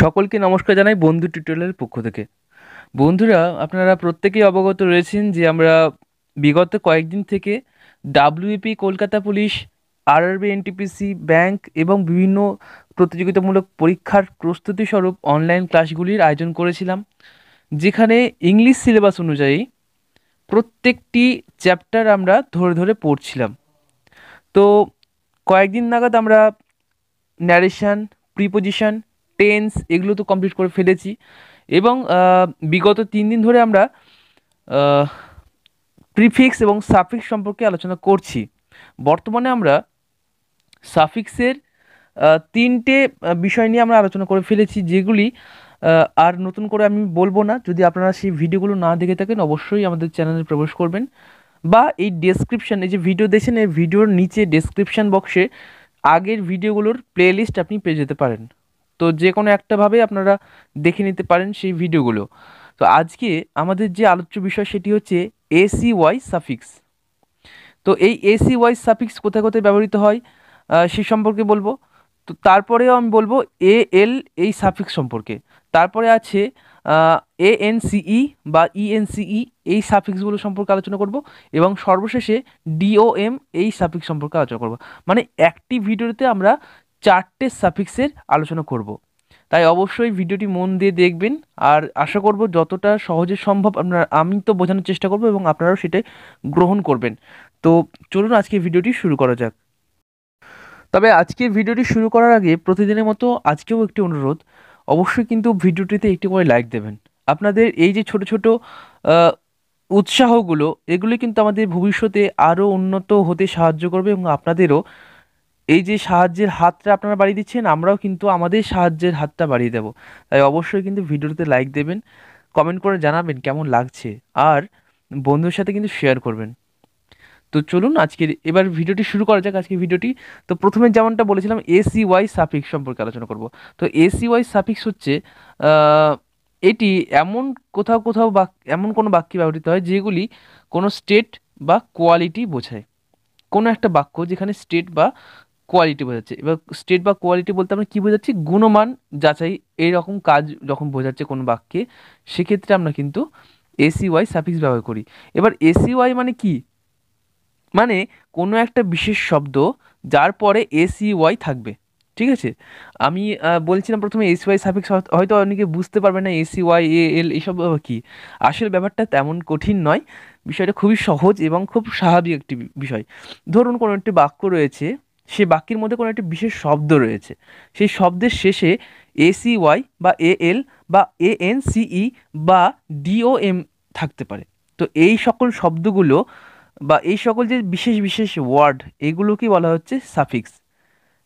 সকলকে নমস্কার জানাই বন্ধু টিউটোরিয়ালের পক্ষ থেকে বন্ধুরা আপনারা প্রত্যেকেই অবগত রয়েছেন যে আমরা বিগত কয়েকদিন থেকে WP Kolkata police RRB NTPC bank এবং বিভিন্ন প্রতিযোগিতামূলক পরীক্ষার প্রস্তুতি স্বরূপ অনলাইন ক্লাসগুলির আয়োজন করেছিলাম যেখানে ইংলিশ সিলেবাস অনুযায়ী প্রত্যেকটি চ্যাপ্টার আমরা ধরে ধরে পড়ছিলাম তো কয়েকদিন নাগাদ আমরা ন্যারেশান প্রিপোজিশন টেন্স এগুলো তো কমপ্লিট করে ফেলেছি এবং বিগত তিন দিন ধরে আমরা প্রিফিক্স এবং সাফিক্স সম্পর্কে আলোচনা করছি বর্তমানে আমরা সাফিক্সের তিনটে বিষয় নিয়ে আমরা আলোচনা করে ফেলেছি যেগুলি আর নতুন করে আমি বলবো না যদি আপনারা সেই ভিডিওগুলো না দেখে থাকেন অবশ্যই আমাদের চ্যানেলে প্রবেশ করবেন বা এই ডেসক্রিপশান এই যে ভিডিও দেখছেন এই ভিডিওর নিচে ডেসক্রিপশান বক্সে আগের ভিডিওগুলোর প্লেলিস্ট আপনি পেয়ে যেতে পারেন তো যে কোনো একটাভাবে আপনারা দেখে নিতে পারেন সেই ভিডিওগুলো তো আজকে আমাদের যে আলোচ্য বিষয় সেটি হচ্ছে এসি ওয়াই সাফিক্স তো এই এসি ওয়াই সাফিক্স কোথায় কোথায় ব্যবহৃত হয় সে সম্পর্কে বলবো তো তারপরেও আমি বলবো এ এল এই সাফিক্স সম্পর্কে তারপরে আছে এ এন সিই বা ইএনসিই e e এই সাফিক্সগুলো সম্পর্কে আলোচনা করব এবং সর্বশেষে ডিওএম এই সাফিক্স সম্পর্কে আলোচনা করব মানে একটি ভিডিওতে আমরা চারটে সাফিক্সের আলোচনা করব। তাই অবশ্যই ভিডিওটি মন দিয়ে দেখবেন আর আশা করব যতটা সহজে সম্ভব আপনারা আমি তো বোঝানোর চেষ্টা করব এবং আপনারাও সেটাই গ্রহণ করবেন তো চলুন আজকে ভিডিওটি শুরু করা যাক তবে আজকের ভিডিওটি শুরু করার আগে প্রতিদিনের মতো আজকেও একটি অনুরোধ অবশ্যই কিন্তু ভিডিওটিতে একটি করে লাইক দেবেন আপনাদের এই যে ছোট ছোট উৎসাহগুলো এগুলি কিন্তু আমাদের ভবিষ্যতে আরও উন্নত হতে সাহায্য করবে এবং আপনাদেরও এই যে সাহায্যের হাতটা আপনারা বাড়িয়ে দিচ্ছেন আমরাও কিন্তু আমাদের সাহায্যের হাতটা বাড়িয়ে দেব তাই অবশ্যই কিন্তু ভিডিওতে লাইক দেবেন কমেন্ট করে জানাবেন কেমন লাগছে আর বন্ধুর সাথে কিন্তু শেয়ার করবেন তো চলুন আজকের এবার ভিডিওটি শুরু করা যাক আজকের ভিডিওটি তো প্রথমে যেমনটা বলেছিলাম এসি ওয়াই সাফিক্স সম্পর্কে আলোচনা করব তো এসি ওয়াই সাফিক্স হচ্ছে এটি এমন কোথাও কোথাও বাক এমন কোনো বাক্যে ব্যবহৃত হয় যেগুলি কোনো স্টেট বা কোয়ালিটি বোঝায় কোনো একটা বাক্য যেখানে স্টেট বা কোয়ালিটি বোঝাচ্ছে এবার স্টেট বা কোয়ালিটি বলতে আমরা কী বোঝাচ্ছি গুণমান যাচাই এইরকম কাজ যখন বোঝাচ্ছে কোনো বাক্যে সেক্ষেত্রে আমরা কিন্তু এসি ওয়াই সাফিক্স ব্যবহার করি এবার এসি ওয়াই মানে কি মানে কোনো একটা বিশেষ শব্দ যার পরে এসি ওয়াই থাকবে ঠিক আছে আমি বলছিলাম প্রথমে এসি ওয়াই সাফিক্স হয়তো অনেকে বুঝতে পারবে না এসি ওয়াই এ এল এসব কি আসল ব্যাপারটা তেমন কঠিন নয় বিষয়টা খুবই সহজ এবং খুব স্বাভাবিক একটি বিষয় ধরুন কোনো একটি বাক্য রয়েছে সে বাক্যের মধ্যে কোনো একটি বিশেষ শব্দ রয়েছে সেই শব্দের শেষে সি ওয়াই বা এ এল বা এ এন সিই বা ডিও এম থাকতে পারে তো এই সকল শব্দগুলো বা এই সকল যে বিশেষ বিশেষ ওয়ার্ড এগুলোকে বলা হচ্ছে সাফিক্স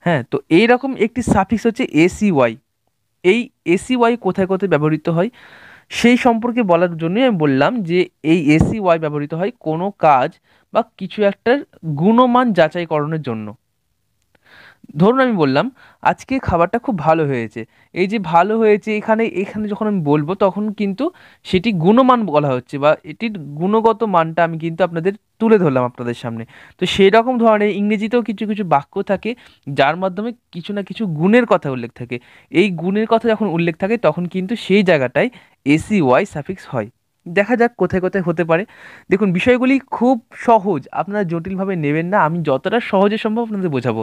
হ্যাঁ তো এই রকম একটি সাফিক্স হচ্ছে এসিওয়াই ওয়াই এই এসিওয়াই ওয়াই কোথায় কোথায় ব্যবহৃত হয় সেই সম্পর্কে বলার জন্যই আমি বললাম যে এই এসিওয়াই ওয়াই ব্যবহৃত হয় কোনো কাজ বা কিছু একটার গুণমান যাচাইকরণের জন্য ধরুন আমি বললাম আজকে খাবারটা খুব ভালো হয়েছে এই যে ভালো হয়েছে এখানে এখানে যখন আমি বলবো তখন কিন্তু সেটি গুণমান বলা হচ্ছে বা এটির গুণগত মানটা আমি কিন্তু আপনাদের তুলে ধরলাম আপনাদের সামনে তো সেই রকম ধরনের ইংরেজিতেও কিছু কিছু বাক্য থাকে যার মাধ্যমে কিছু না কিছু গুণের কথা উল্লেখ থাকে এই গুণের কথা যখন উল্লেখ থাকে তখন কিন্তু সেই জায়গাটায় এসি ওয়াই সাফিক্স হয় দেখা যাক কোথায় কোথায় হতে পারে দেখুন বিষয়গুলি খুব সহজ আপনারা জটিলভাবে নেবেন না আমি যতটা সহজে সম্ভব আপনাদের বোঝাবো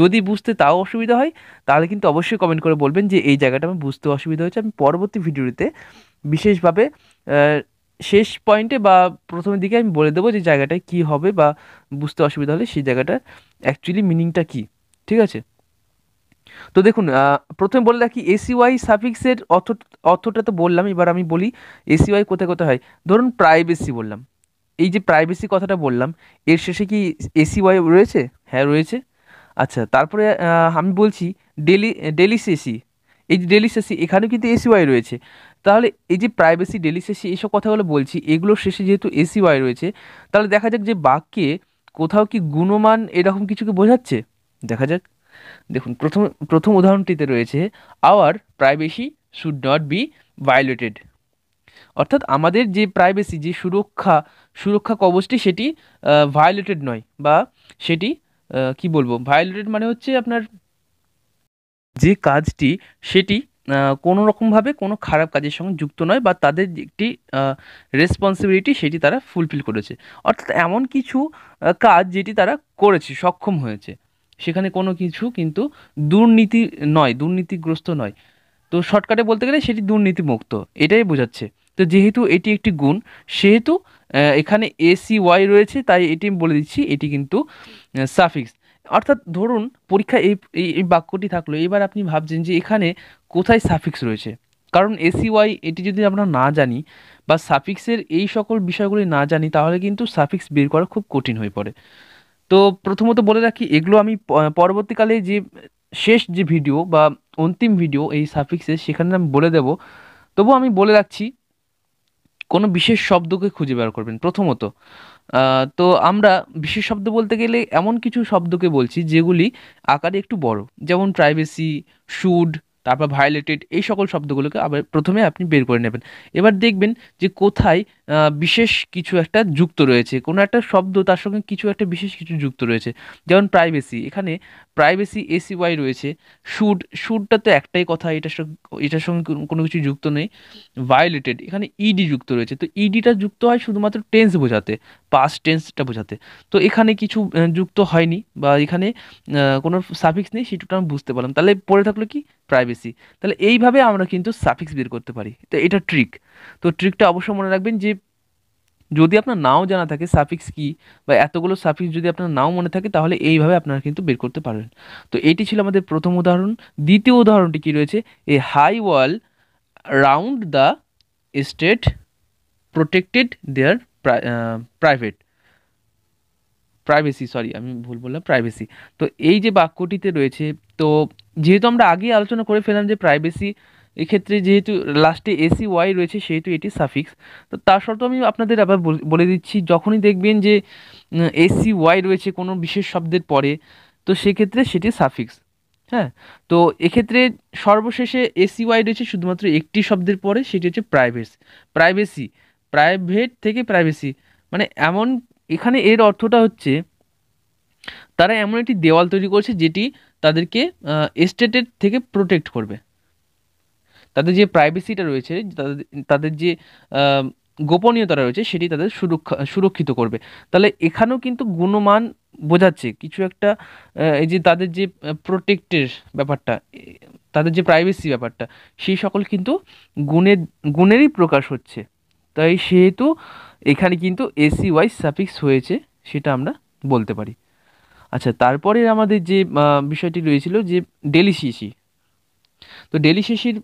যদি বুঝতে তাও অসুবিধা হয় তাহলে কিন্তু অবশ্যই কমেন্ট করে বলবেন যে এই জায়গাটা আমার বুঝতে অসুবিধা হয়েছে আমি পরবর্তী ভিডিওতে বিশেষভাবে শেষ পয়েন্টে বা প্রথমের দিকে আমি বলে দেবো যে জায়গাটায় কী হবে বা বুঝতে অসুবিধা হলে সেই জায়গাটার অ্যাকচুয়ালি মিনিংটা কী ঠিক আছে তো দেখুন প্রথমে বলে রাখি এসিওয়াই সাফিক্সের অর্থ অর্থটা তো বললাম এবার আমি বলি এসিওয়াই কোথায় কোথায় হয় ধরুন প্রাইভেসি বললাম এই যে প্রাইভেসি কথাটা বললাম এর শেষে কি এসিওয়াই রয়েছে হ্যাঁ রয়েছে আচ্ছা তারপরে আমি বলছি ডেলি ডেলিসেসি এই যে ডেলিসেসি এখানেও কিন্তু এসিওয়াই রয়েছে তাহলে এই যে প্রাইভেসি ডেলিসেসি এইসব কথাগুলো বলছি এগুলোর শেষে যেহেতু এসিওয়াই রয়েছে তাহলে দেখা যাক যে বাক্যে কোথাও কি গুণমান এরকম কিছুকে বোঝাচ্ছে দেখা যাক দেখুন প্রথম প্রথম উদাহরণটিতে রয়েছে our privacy should not be violated অর্থাৎ আমাদের যে প্রাইভেসি যে সুরক্ষা সুরক্ষা কবচটি সেটি ভায়োলেটেড নয় বা সেটি কি বলবো ভায়োলেটেড মানে হচ্ছে আপনার যে কাজটি সেটি কোনো রকমভাবে কোনো খারাপ কাজের সঙ্গে যুক্ত নয় বা তাদের একটি রেসপন্সিবিলিটি সেটি তারা ফুলফিল করেছে অর্থাৎ এমন কিছু কাজ যেটি তারা করেছে সক্ষম হয়েছে সেখানে কোনো কিছু কিন্তু দুর্নীতি নয় দুর্নীতিগ্রস্ত নয় তো শর্টকাটে বলতে গেলে সেটি দুর্নীতিমুক্ত এটাই বোঝাচ্ছে তো যেহেতু এটি একটি গুণ সেহেতু এখানে এসি ওয়াই রয়েছে তাই এটি বলে দিচ্ছি এটি কিন্তু সাফিক্স অর্থাৎ ধরুন পরীক্ষা এই এই বাক্যটি থাকলো এবার আপনি ভাবছেন যে এখানে কোথায় সাফিক্স রয়েছে কারণ এসি ওয়াই এটি যদি আমরা না জানি বা সাফিক্সের এই সকল বিষয়গুলি না জানি তাহলে কিন্তু সাফিক্স বের করা খুব কঠিন হয়ে পড়ে তো প্রথমত বলে রাখি এগুলো আমি পরবর্তীকালে যে শেষ যে ভিডিও বা অন্তিম ভিডিও এই সাফিক্সে সেখানে আমি বলে দেব তবু আমি বলে রাখছি কোনো বিশেষ শব্দকে খুঁজে বের করবেন প্রথমত তো আমরা বিশেষ শব্দ বলতে গেলে এমন কিছু শব্দকে বলছি যেগুলি আকারে একটু বড় যেমন প্রাইভেসি শুড তারপর ভায়োলেটেড এই সকল শব্দগুলোকে আবার প্রথমে আপনি বের করে নেবেন এবার দেখবেন যে কোথায় বিশেষ কিছু একটা যুক্ত রয়েছে কোনো একটা শব্দ তার সঙ্গে কিছু একটা বিশেষ কিছু যুক্ত রয়েছে যেমন প্রাইভেসি এখানে প্রাইভেসি এসি ওয়াই রয়েছে শুড শুডটা তো একটাই কথা এটার সঙ্গে এটার সঙ্গে কোনো কিছু যুক্ত নেই ভায়োলেটেড এখানে ইডি যুক্ত রয়েছে তো ইডিটা যুক্ত হয় শুধুমাত্র টেন্স বোঝাতে পাস টেন্সটা বোঝাতে তো এখানে কিছু যুক্ত হয়নি বা এখানে কোনো সাফিক্স নেই সেটুকু আমি বুঝতে পারলাম তাহলে পড়ে থাকলো কি প্রাইভেসি তাহলে এইভাবে আমরা কিন্তু সাফিক্স বের করতে পারি তো এটা ট্রিক তো ট্রিকটা অবশ্যই মনে রাখবেন যে যদি আপনার নাও জানা থাকে সাফিক্স কি বা এতগুলো সাফিক্স যদি আপনার নাও মনে থাকে তাহলে এইভাবে আপনারা কিন্তু বের করতে পারবেন তো এটি ছিল আমাদের প্রথম উদাহরণ দ্বিতীয় উদাহরণটি কি রয়েছে a high wall round the state protected their private privacy sorry আমি ভুল বললাম প্রাইভেসি তো এই যে বাক্যটিতে রয়েছে তো যেহেতু আমরা আগেই আলোচনা করে ফেলাম যে প্রাইভেসি এক্ষেত্রে যেহেতু লাস্টে এসি ওয়াই রয়েছে সেহেতু এটি সাফিক্স তো তার সত্ত্বেও আমি আপনাদের আবার বলে দিচ্ছি যখনই দেখবেন যে এসি ওয়াই রয়েছে কোনো বিশেষ শব্দের পরে তো সেক্ষেত্রে সেটি সাফিক্স হ্যাঁ তো এক্ষেত্রে সর্বশেষে এসি ওয়াই রয়েছে শুধুমাত্র একটি শব্দের পরে সেটি হচ্ছে প্রাইভেস প্রাইভেসি প্রাইভেট থেকে প্রাইভেসি মানে এমন এখানে এর অর্থটা হচ্ছে তারা এমন একটি দেওয়াল তৈরি করছে যেটি তাদেরকে স্টেটের থেকে প্রোটেক্ট করবে তাদের যে প্রাইভেসিটা রয়েছে তাদের তাদের যে গোপনীয়তা রয়েছে সেটি তাদের সুরক্ষা সুরক্ষিত করবে তাহলে এখানেও কিন্তু গুণমান বোঝাচ্ছে কিছু একটা এই যে তাদের যে প্রোটেক্টের ব্যাপারটা তাদের যে প্রাইভেসি ব্যাপারটা সেই সকল কিন্তু গুণের গুণেরই প্রকাশ হচ্ছে তাই সেহেতু এখানে কিন্তু এসি ওয়াই সাফিক্স হয়েছে সেটা আমরা বলতে পারি আচ্ছা তারপরে আমাদের যে বিষয়টি রয়েছিল যে ডেলিসিসি তো ডেলিসেসির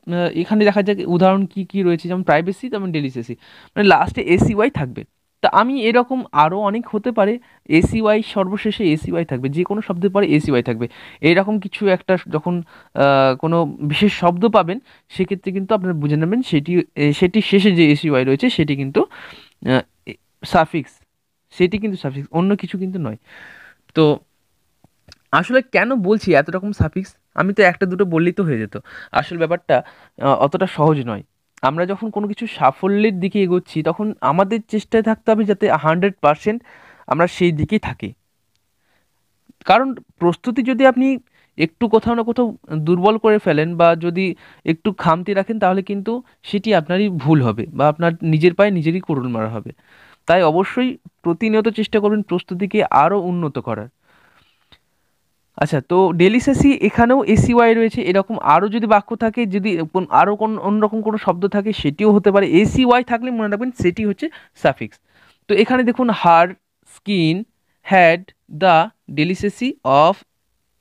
এখানে দেখা যাক উদাহরণ কি কি রয়েছে যেমন প্রাইভেসি তেমন ডেলিসেসি মানে লাস্টে এসি ওয়াই থাকবে তা আমি এরকম আরও অনেক হতে পারে এসি ওয়াই সর্বশেষে এসি ওয়াই থাকবে যে কোনো শব্দের পরে এসি ওয়াই থাকবে এরকম কিছু একটা যখন কোনো বিশেষ শব্দ পাবেন সেক্ষেত্রে কিন্তু আপনারা বুঝে নেবেন সেটি সেটি শেষে যে এসি ওয়াই রয়েছে সেটি কিন্তু সাফিক্স সেটি কিন্তু সাফিক্স অন্য কিছু কিন্তু নয় তো আসলে কেন বলছি এত রকম সাফিক্স আমি তো একটা দুটো বললেই তো হয়ে যেত আসল ব্যাপারটা অতটা সহজ নয় আমরা যখন কোনো কিছু সাফল্যের দিকে এগোচ্ছি তখন আমাদের চেষ্টায় থাকতে হবে যাতে হান্ড্রেড পারসেন্ট আমরা সেই দিকেই থাকি কারণ প্রস্তুতি যদি আপনি একটু কোথাও না কোথাও দুর্বল করে ফেলেন বা যদি একটু খামতি রাখেন তাহলে কিন্তু সেটি আপনারই ভুল হবে বা আপনার নিজের পায়ে নিজেরই করুন মারা হবে তাই অবশ্যই প্রতিনিয়ত চেষ্টা করবেন প্রস্তুতিকে আরও উন্নত করার আচ্ছা তো ডেলিসেসি এখানেও এসি ওয়াই রয়েছে এরকম আরও যদি বাক্য থাকে যদি আরও কোন অন্যরকম কোনো শব্দ থাকে সেটিও হতে পারে এসিওয়াই থাকলে মনে রাখবেন সেটি হচ্ছে সাফিক্স তো এখানে দেখুন her skin had the delicacy of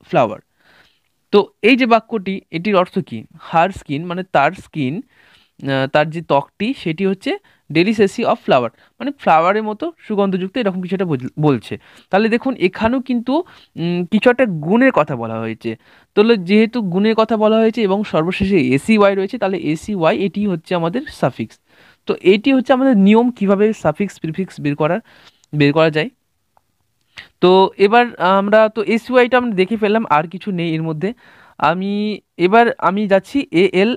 flower তো এই যে বাক্যটি এটির অর্থ কী হার স্কিন মানে তার স্কিন তার যে ত্বকটি সেটি হচ্ছে ডেলিসেসি অফ ফ্লাওয়ার মানে ফ্লাওয়ারের মতো সুগন্ধযুক্ত এরকম কিছু একটা বলছে তাহলে দেখুন এখানেও কিন্তু কিছু একটা গুণের কথা বলা হয়েছে তাহলে যেহেতু গুণের কথা বলা হয়েছে এবং সর্বশেষে এসি ওয়াই রয়েছে তাহলে এসি ওয়াই এটি হচ্ছে আমাদের সাফিক্স তো এটি হচ্ছে আমাদের নিয়ম কিভাবে সাফিক্স প্রিফিক্স বের করার বের করা যায় তো এবার আমরা তো এসি ওয়াইটা আমরা দেখে ফেললাম আর কিছু নেই এর মধ্যে আমি এবার আমি যাচ্ছি এ এল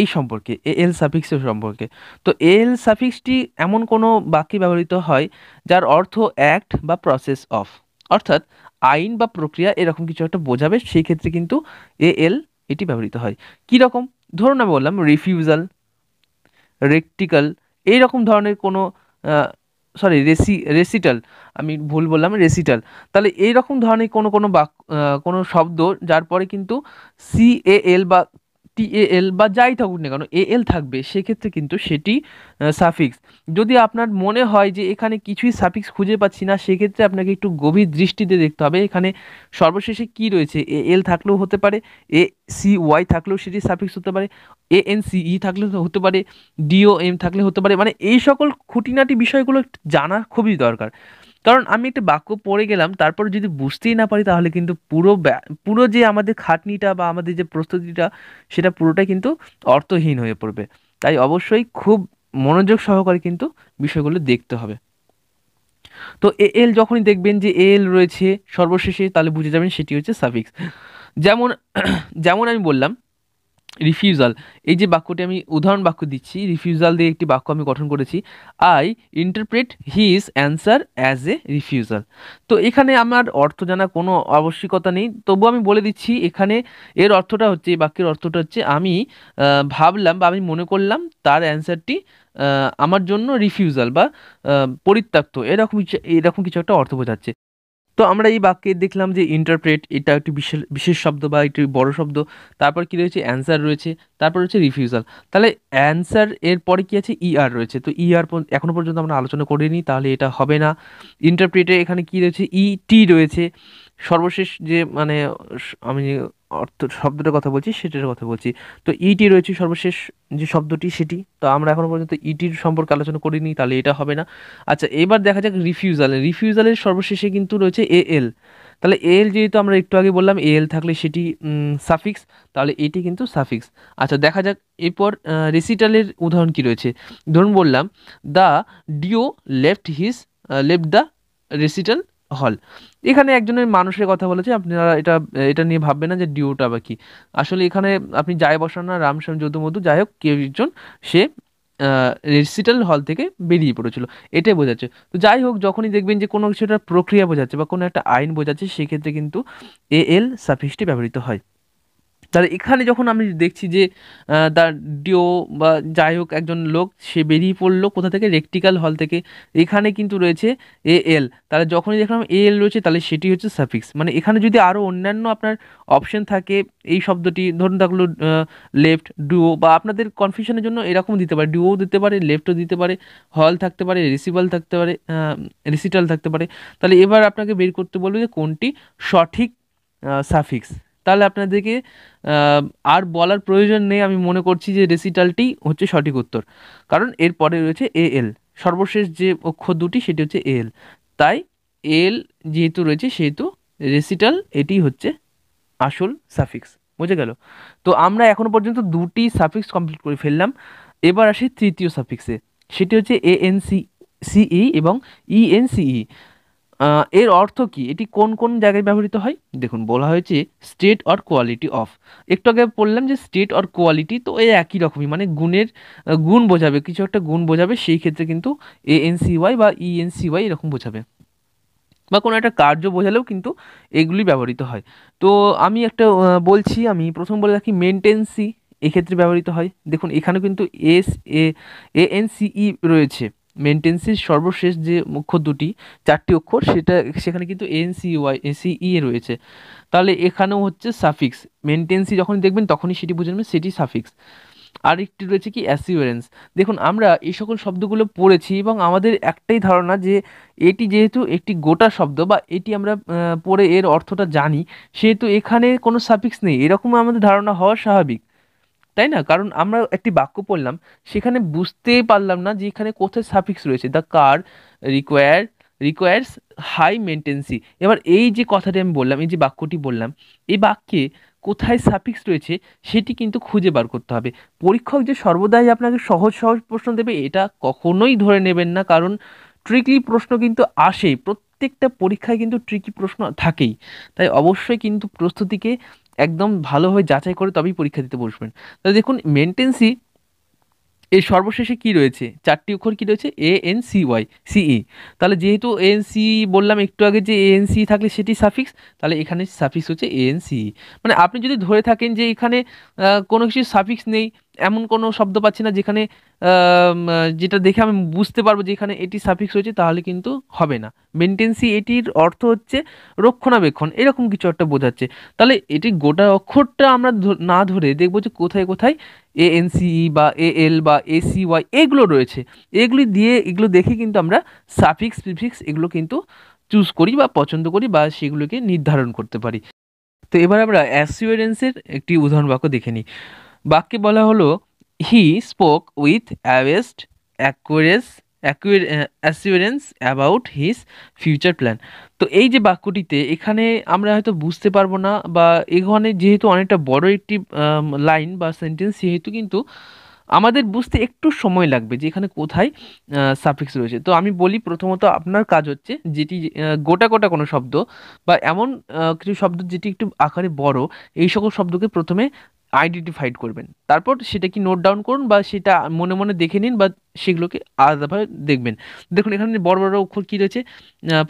এই সম্পর্কে এ এল সাফিক্সের সম্পর্কে তো এ এল সাফিক্সটি এমন কোনো বাক্যে ব্যবহৃত হয় যার অর্থ অ্যাক্ট বা প্রসেস অফ অর্থাৎ আইন বা প্রক্রিয়া এরকম কিছু একটা বোঝাবে সেই ক্ষেত্রে কিন্তু এ এল এটি ব্যবহৃত হয় কি রকম ধরুন আমি বললাম রিফিউজাল রেকটিক্যাল এই রকম ধরনের কোনো সরি রেসি রেসিটাল আমি ভুল বললাম রেসিটাল তাহলে এই রকম ধরনের কোনো কোনো বাক কোনো শব্দ যার পরে কিন্তু সি এ এল বা এ এল বা যাই থাকুক না কেন এ এল থাকবে সেক্ষেত্রে কিন্তু সেটি সাফিক্স যদি আপনার মনে হয় যে এখানে কিছুই সাফিক্স খুঁজে পাচ্ছি না সেক্ষেত্রে আপনাকে একটু গভীর দৃষ্টিতে দেখতে হবে এখানে সর্বশেষে কি রয়েছে এ এল থাকলেও হতে পারে এ সি ওয়াই থাকলেও সেটি সাফিক্স হতে পারে A N C E e থাকলে হতে পারে ডিও এম থাকলে হতে পারে মানে এই সকল খুঁটিনাটি বিষয়গুলো জানা খুবই দরকার কারণ আমি একটা বাক্য পড়ে গেলাম তারপর যদি বুঝতেই না পারি তাহলে কিন্তু পুরো পুরো যে আমাদের খাটনিটা বা আমাদের যে প্রস্তুতিটা সেটা পুরোটাই কিন্তু অর্থহীন হয়ে পড়বে তাই অবশ্যই খুব মনোযোগ সহকারে কিন্তু বিষয়গুলো দেখতে হবে তো এ এল যখনই দেখবেন যে এ এল রয়েছে সর্বশেষে তাহলে বুঝে যাবেন সেটি হচ্ছে সাফিক্স যেমন যেমন আমি বললাম রিফিউজাল এই যে বাক্যটি আমি উদাহরণ বাক্য দিচ্ছি রিফিউজাল দিয়ে একটি বাক্য আমি গঠন করেছি I interpret his answer as a refusal তো এখানে আমার অর্থ জানা কোনো আবশ্যিকতা নেই তবু আমি বলে দিচ্ছি এখানে এর অর্থটা হচ্ছে এই বাক্যের অর্থটা হচ্ছে আমি ভাবলাম বা আমি মনে করলাম তার অ্যান্সারটি আমার জন্য রিফিউজাল বা পরিত্যক্ত এরকম এরকম কিছু একটা অর্থ বোঝাচ্ছে তো আমরা এই বাক্যে দেখলাম যে ইন্টারপ্রেট এটা একটি বিশেষ বিশেষ শব্দ বা একটি বড় শব্দ তারপর কি রয়েছে অ্যান্সার রয়েছে তারপর রয়েছে রিফিউজাল তাহলে অ্যান্সার এর পরে কী আছে ইআর er রয়েছে তো ইআর er এখনও পর্যন্ত আমরা আলোচনা করিনি তাহলে এটা হবে না ইন্টারপ্রেটে এখানে কি রয়েছে ইটি রয়েছে সর্বশেষ যে মানে আমি অর্থ শব্দটার কথা বলছি সেটার কথা বলছি তো ইটি e রয়েছে সর্বশেষ যে শব্দটি সেটি তো আমরা এখনও পর্যন্ত ইটির e সম্পর্কে আলোচনা করিনি তাহলে এটা হবে না আচ্ছা এবার দেখা যাক রিফিউজাল রিফিউজালের সর্বশেষে কিন্তু রয়েছে এ এল তাহলে এ এল যেহেতু আমরা একটু আগে বললাম এ এল থাকলে সেটি সাফিক্স তাহলে এটি কিন্তু সাফিক্স আচ্ছা দেখা যাক এরপর রেসিটালের উদাহরণ কি রয়েছে ধরুন বললাম the duo left his left the recital হল এখানে একজনের মানুষের কথা বলেছে আপনারা এটা এটা নিয়ে ভাববেন না যে ডিউটা বা কি আসলে এখানে আপনি যাই বসান না রামশ্যাম যদু মধু যাই হোক কেউ একজন সে রেসিটাল হল থেকে বেরিয়ে পড়েছিল এটাই বোঝাচ্ছে তো যাই হোক যখনই দেখবেন যে কোনো কিছুটার প্রক্রিয়া বোঝাচ্ছে বা কোনো একটা আইন বোঝাচ্ছে সেক্ষেত্রে কিন্তু এ এল সাফিসটি ব্যবহৃত হয় তাহলে এখানে যখন আমি দেখছি যে তার ডিও বা যাই হোক একজন লোক সে বেরিয়ে পড়লো কোথা থেকে রেকটিক্যাল হল থেকে এখানে কিন্তু রয়েছে এ এল তাহলে যখনই দেখলাম এ এল রয়েছে তাহলে সেটি হচ্ছে সাফিক্স মানে এখানে যদি আরও অন্যান্য আপনার অপশন থাকে এই শব্দটি ধরুন থাকলো লেফট ডুও বা আপনাদের কনফিউশনের জন্য এরকম দিতে পারে ডুও দিতে পারে লেফটও দিতে পারে হল থাকতে পারে রিসিভাল থাকতে পারে রিসিটাল থাকতে পারে তাহলে এবার আপনাকে বের করতে বলবো যে কোনটি সঠিক সাফিক্স তাহলে আপনাদেরকে আর বলার প্রয়োজন নেই আমি মনে করছি যে রেসিটালটি হচ্ছে সঠিক উত্তর কারণ এর পরে রয়েছে এ এল সর্বশেষ যে অক্ষর দুটি সেটি হচ্ছে এ এল তাই এল যেহেতু রয়েছে সেহেতু রেসিটাল এটি হচ্ছে আসল সাফিক্স বুঝে গেল তো আমরা এখনও পর্যন্ত দুটি সাফিক্স কমপ্লিট করে ফেললাম এবার আসি তৃতীয় সাফিক্সে সেটি হচ্ছে এ এন সি সিই এবং ইএনসিই e এর অর্থ কি এটি কোন কোন জায়গায় ব্যবহৃত হয় দেখুন বলা হয়েছে স্টেট অর কোয়ালিটি অফ একটু আগে বললাম যে স্টেট অর কোয়ালিটি তো এ একই রকমই মানে গুণের গুণ বোঝাবে কিছু একটা গুণ বোঝাবে সেই ক্ষেত্রে কিন্তু এ ওয়াই বা ওয়াই e এরকম বোঝাবে বা কোনো একটা কার্য বোঝালেও কিন্তু এগুলি ব্যবহৃত হয় তো আমি একটা বলছি আমি প্রথম বলে রাখি মেনটেন্সি এক্ষেত্রে ব্যবহৃত হয় দেখুন এখানে কিন্তু এস এ এ ই রয়েছে মেনটেন্সির সর্বশেষ যে মুখ্য দুটি চারটি অক্ষর সেটা সেখানে কিন্তু N C Y C E রয়েছে তাহলে এখানেও হচ্ছে সাফিক্স মেনটেন্সি যখন দেখবেন তখনই সেটি বুঝে নেবেন সেটি সাফিক্স আরেকটি রয়েছে কি অ্যাসিওরেন্স দেখুন আমরা এই সকল শব্দগুলো পড়েছি এবং আমাদের একটাই ধারণা যে এটি যেহেতু একটি গোটা শব্দ বা এটি আমরা পড়ে এর অর্থটা জানি সেহেতু এখানে কোনো সাফিক্স নেই এরকম আমাদের ধারণা হওয়া স্বাভাবিক তাই না কারণ আমরা একটি বাক্য পড়লাম সেখানে বুঝতেই পারলাম না যে এখানে কোথায় সাফিক্স রয়েছে the car require requires high maintenance এবার এই যে কথাটি আমি বললাম এই যে বাক্যটি বললাম এই বাক্যে কোথায় সাফিক্স রয়েছে সেটি কিন্তু খুঁজে বার করতে হবে পরীক্ষক যে সর্বদাই আপনাকে সহজ সহজ প্রশ্ন দেবে এটা কখনোই ধরে নেবেন না কারণ ট্রিকলি প্রশ্ন কিন্তু আসে প্রত্যেকটা পরীক্ষায় কিন্তু ট্রিকি প্রশ্ন থাকেই তাই অবশ্যই কিন্তু প্রস্তুতিকে একদম ভালোভাবে যাচাই করে তবেই পরীক্ষা দিতে বসবেন তাহলে দেখুন মেনটেন্সি এর সর্বশেষে কি রয়েছে চারটি অক্ষর কী রয়েছে এ এন সি ওয়াই সিই তাহলে যেহেতু এ এন সি বললাম একটু আগে যে এ এন সি থাকলে সেটি সাফিক্স তাহলে এখানে সাফিক্স হচ্ছে এ এন সিই মানে আপনি যদি ধরে থাকেন যে এখানে কোনো কিছু সাফিক্স নেই এমন কোনো শব্দ পাচ্ছি না যেখানে যেটা দেখে আমি বুঝতে পারবো যে এখানে এটি সাফিক্স হয়েছে তাহলে কিন্তু হবে না মেনটেন্সি এটির অর্থ হচ্ছে রক্ষণাবেক্ষণ এরকম কিছু একটা বোঝাচ্ছে তাহলে এটি গোটা অক্ষরটা আমরা না ধরে দেখবো যে কোথায় কোথায় এ এনসিই e বা এ এল বা এ সি ওয়াই এগুলো রয়েছে এগুলি দিয়ে এগুলো দেখে কিন্তু আমরা সাফিক্স প্রিফিক্স এগুলো কিন্তু চুজ করি বা পছন্দ করি বা সেগুলোকে নির্ধারণ করতে পারি তো এবার আমরা অ্যাসিওরেন্সের একটি উদাহরণ বাক্য দেখে নিই বাক্যে বলা হলো he spoke with a vast accuracy assurance about his future plan তো এই যে বাক্যটিতে এখানে আমরা হয়তো বুঝতে পারবো না বা এখানে যেহেতু অনেকটা বড় একটি লাইন বা সেন্টেন্স সেহেতু কিন্তু আমাদের বুঝতে একটু সময় লাগবে যে এখানে কোথায় সাফিক্স রয়েছে তো আমি বলি প্রথমত আপনার কাজ হচ্ছে যেটি গোটা গোটা কোনো শব্দ বা এমন কিছু শব্দ যেটি একটু আকারে বড় এই সকল শব্দকে প্রথমে আইডেন্টিফাইড করবেন তারপর সেটা কি নোট ডাউন করুন বা সেটা মনে মনে দেখে নিন বা সেগুলোকে আলাদাভাবে দেখবেন দেখুন এখানে বড় বড় অক্ষর কী রয়েছে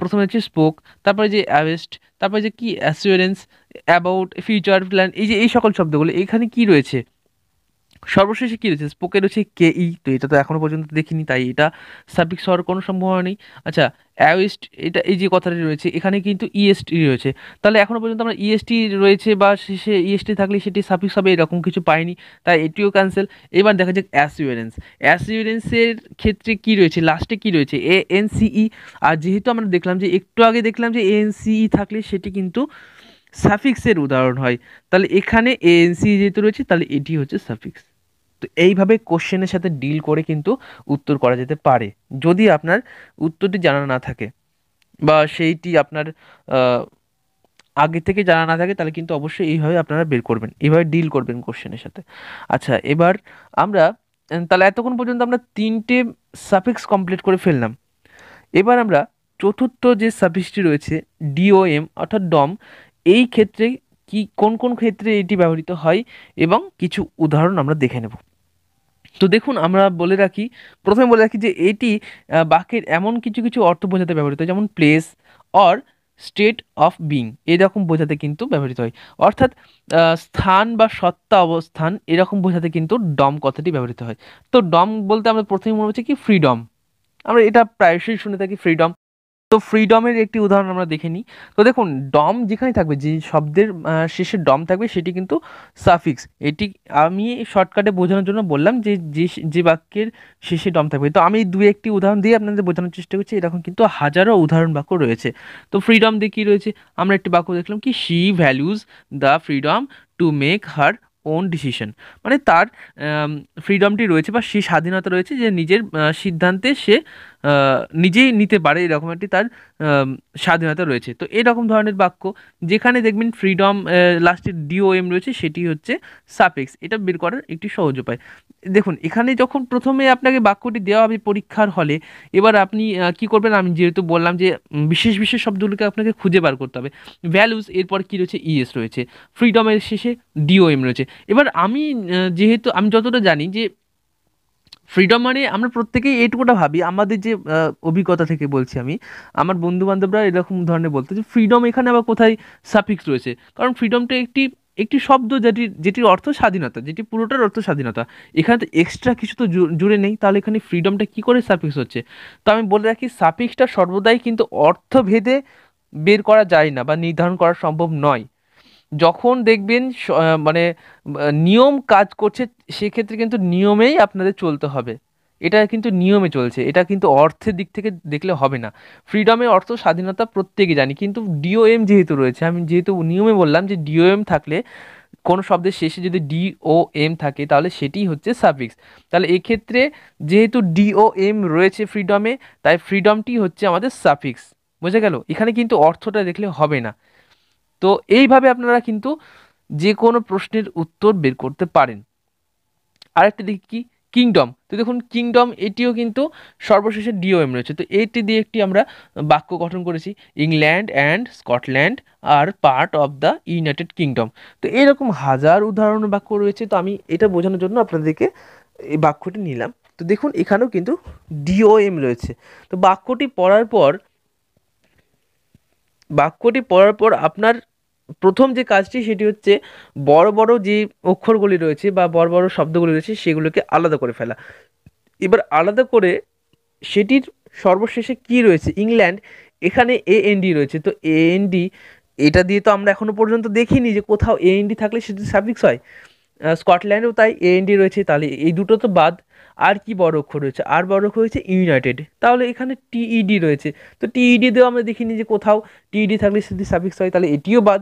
প্রথমে হচ্ছে স্পোক তারপরে যে অ্যাভেস্ট তারপরে যে কি অ্যাসিওরেন্স অ্যাবাউট ফিউচার প্ল্যান এই যে এই সকল শব্দগুলো এখানে কি রয়েছে সর্বশেষে কী রয়েছে স্পোকে রয়েছে কে ই তো এটা তো এখনও পর্যন্ত দেখিনি তাই এটা সাবজেক্ট হওয়ার কোনো সম্ভাবনা নেই আচ্ছা অ্যাওয়েস্ট এটা এই যে কথাটি রয়েছে এখানে কিন্তু ইএসটি রয়েছে তাহলে এখনও পর্যন্ত আমরা ইএসটি রয়েছে বা সে ইএসটি থাকলে সেটি সাফিক্স হবে এরকম কিছু পাইনি তাই এটিও ক্যান্সেল এবার দেখা যাক অ্যাসিউরেন্স অ্যাসিউরেন্সের ক্ষেত্রে কি রয়েছে লাস্টে কি রয়েছে এ এনসিই আর যেহেতু আমরা দেখলাম যে একটু আগে দেখলাম যে এএনসিই থাকলে সেটি কিন্তু সাফিক্সের উদাহরণ হয় তাহলে এখানে এএনসি যেহেতু রয়েছে তাহলে এটি হচ্ছে সাফিক্স তো এইভাবে কোশ্চেনের সাথে ডিল করে কিন্তু উত্তর করা যেতে পারে যদি আপনার উত্তরটি জানা না থাকে বা সেইটি আপনার আগে থেকে জানা না থাকে তাহলে কিন্তু অবশ্যই এইভাবে আপনারা বের করবেন এইভাবে ডিল করবেন কোশ্চেনের সাথে আচ্ছা এবার আমরা তাহলে এতক্ষণ পর্যন্ত আমরা তিনটে সাফিক্স কমপ্লিট করে ফেললাম এবার আমরা চতুর্থ যে সাফিক্সটি রয়েছে ডিওএম অর্থাৎ ডম এই ক্ষেত্রে কি কোন কোন ক্ষেত্রে এটি ব্যবহৃত হয় এবং কিছু উদাহরণ আমরা দেখে নেব তো দেখুন আমরা বলে রাখি প্রথমে বলে রাখি যে এটি বাক্যের এমন কিছু কিছু অর্থ বোঝাতে ব্যবহৃত হয় যেমন place or state of being এরকম বোঝাতে কিন্তু ব্যবহৃত হয় অর্থাৎ স্থান বা সত্তা অবস্থান এরকম বোঝাতে কিন্তু ডম কথাটি ব্যবহৃত হয় তো ডম বলতে আমরা প্রথমে মনে হচ্ছে কি ফ্রিডম আমরা এটা প্রায়শই শুনে থাকি ফ্রিডম তো ফ্রিডমের একটি উদাহরণ আমরা দেখে নিই তো দেখুন ডম যেখানে থাকবে যে শব্দের শেষে ডম থাকবে সেটি কিন্তু সাফিক্স এটি আমি শর্টকাটে বোঝানোর জন্য বললাম যে যে বাক্যের শেষে ডম থাকবে তো আমি দু একটি উদাহরণ দিয়ে আপনাদের বোঝানোর চেষ্টা করছি এরকম কিন্তু হাজারো উদাহরণ বাক্য রয়েছে তো ফ্রিডম দিয়ে কী রয়েছে আমরা একটি বাক্য দেখলাম কি she values the freedom to make her own decision মানে তার ফ্রিডমটি রয়েছে বা সে স্বাধীনতা রয়েছে যে নিজের সিদ্ধান্তে সে নিজেই নিতে পারে এরকম একটি তার স্বাধীনতা রয়েছে তো এরকম ধরনের বাক্য যেখানে দেখবেন ফ্রিডম লাস্টের ডিওএম রয়েছে সেটি হচ্ছে সাপেক্স এটা বের করার একটি সহজ উপায় দেখুন এখানে যখন প্রথমে আপনাকে বাক্যটি দেওয়া হবে পরীক্ষার হলে এবার আপনি কি করবেন আমি যেহেতু বললাম যে বিশেষ বিশেষ শব্দগুলোকে আপনাকে খুঁজে বার করতে হবে ভ্যালুস এরপর কী রয়েছে ইএস e রয়েছে ফ্রিডমের শেষে ডিওএম রয়েছে এবার আমি যেহেতু আমি যতটা জানি যে ফ্রিডম মানে আমরা প্রত্যেকেই এটুকুটা ভাবি আমাদের যে অভিজ্ঞতা থেকে বলছি আমি আমার বন্ধু বান্ধবরা এরকম ধরনের বলতো যে ফ্রিডম এখানে আবার কোথায় সাফিক্স রয়েছে কারণ ফ্রিডমটা একটি একটি শব্দ যেটি যেটির অর্থ স্বাধীনতা যেটি পুরোটার অর্থ স্বাধীনতা এখানে তো এক্সট্রা কিছু তো জুড়ে নেই তাহলে এখানে ফ্রিডমটা কী করে সাফিক্স হচ্ছে তো আমি বলে রাখি সাফিক্সটা সর্বদাই কিন্তু অর্থভেদে বের করা যায় না বা নির্ধারণ করা সম্ভব নয় যখন দেখবেন মানে নিয়ম কাজ করছে সেক্ষেত্রে কিন্তু নিয়মেই আপনাদের চলতে হবে এটা কিন্তু নিয়মে চলছে এটা কিন্তু অর্থের দিক থেকে দেখলে হবে না ফ্রিডমের অর্থ স্বাধীনতা প্রত্যেকে জানি কিন্তু ডিওএম যেহেতু রয়েছে আমি যেহেতু নিয়মে বললাম যে ডিওএম থাকলে কোনো শব্দের শেষে যদি ডি ও এম থাকে তাহলে সেটি হচ্ছে সাফিক্স তাহলে এক্ষেত্রে যেহেতু ডিওএম রয়েছে ফ্রিডমে তাই ফ্রিডমটি হচ্ছে আমাদের সাফিক্স বুঝে গেল এখানে কিন্তু অর্থটা দেখলে হবে না তো এইভাবে আপনারা কিন্তু যে কোনো প্রশ্নের উত্তর বের করতে পারেন আরেকটা দিক কি কিংডম তো দেখুন কিংডম এটিও কিন্তু সর্বশেষে ডিওএম রয়েছে তো এটি দিয়ে একটি আমরা বাক্য গঠন করেছি England and Scotland are part of the United Kingdom তো এরকম হাজার উদাহরণ বাক্য রয়েছে তো আমি এটা বোঝানোর জন্য আপনাদেরকে এই বাক্যটি নিলাম তো দেখুন এখানেও কিন্তু ডিওএম রয়েছে তো বাক্যটি পড়ার পর বাক্যটি পড়ার পর আপনার প্রথম যে কাজটি সেটি হচ্ছে বড় বড় যে অক্ষরগুলি রয়েছে বা বড় বড় শব্দগুলি রয়েছে সেগুলোকে আলাদা করে ফেলা এবার আলাদা করে সেটির সর্বশেষে কি রয়েছে ইংল্যান্ড এখানে এ এনডি রয়েছে তো এ এনডি এটা দিয়ে তো আমরা এখনও পর্যন্ত দেখিনি যে কোথাও এ এনডি থাকলে সেটি সাফিক্স হয় স্কটল্যান্ডেও তাই এ এনডি রয়েছে তাহলে এই দুটো তো বাদ আর কি বড় অক্ষর রয়েছে আর বড় অক্ষর রয়েছে ইউনাইটেড তাহলে এখানে টিইডি e রয়েছে তো টিইডি e দিয়েও আমরা দেখিনি যে কোথাও টিইডি e থাকলে যদি সাবিক্স হয় তাহলে এটিও বাদ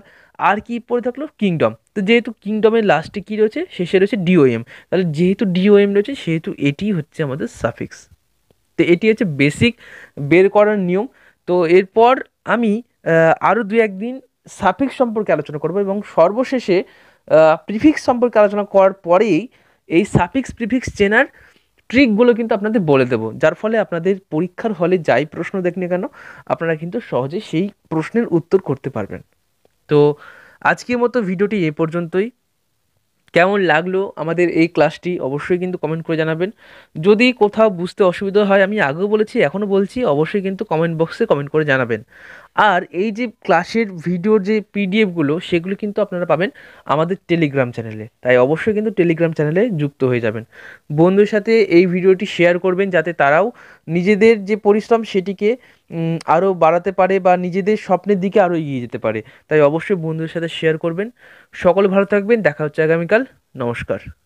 আর কি পড়ে থাকলো কিংডম তো যেহেতু কিংডমের লাস্টে কী রয়েছে শেষে রয়েছে ডিওএম তাহলে যেহেতু ডিওএম রয়েছে সেহেতু এটি হচ্ছে আমাদের সাফিক্স তো এটি হচ্ছে বেসিক বের করার নিয়ম তো এরপর আমি আরও দু একদিন সাফিক্স সম্পর্কে আলোচনা করব এবং সর্বশেষে প্রিফিক্স সম্পর্কে আলোচনা করার পরেই এই সাফিক্স প্রিফিক্স চেনার ট্রিকগুলো কিন্তু আপনাদের বলে দেবো যার ফলে আপনাদের পরীক্ষার হলে যাই প্রশ্ন দেখ কেন আপনারা কিন্তু সহজে সেই প্রশ্নের উত্তর করতে পারবেন তো আজকের মতো ভিডিওটি এ পর্যন্তই কেমন লাগলো আমাদের এই ক্লাসটি অবশ্যই কিন্তু কমেন্ট করে জানাবেন যদি কোথাও বুঝতে অসুবিধা হয় আমি আগেও বলেছি এখনও বলছি অবশ্যই কিন্তু কমেন্ট বক্সে কমেন্ট করে জানাবেন আর এই যে ক্লাসের ভিডিওর যে পিডিএফগুলো সেগুলো কিন্তু আপনারা পাবেন আমাদের টেলিগ্রাম চ্যানেলে তাই অবশ্যই কিন্তু টেলিগ্রাম চ্যানেলে যুক্ত হয়ে যাবেন বন্ধুর সাথে এই ভিডিওটি শেয়ার করবেন যাতে তারাও নিজেদের যে পরিশ্রম সেটিকে আরও বাড়াতে পারে বা নিজেদের স্বপ্নের দিকে আরও এগিয়ে যেতে পারে তাই অবশ্যই বন্ধুদের সাথে শেয়ার করবেন সকল ভালো থাকবেন দেখা হচ্ছে আগামীকাল নমস্কার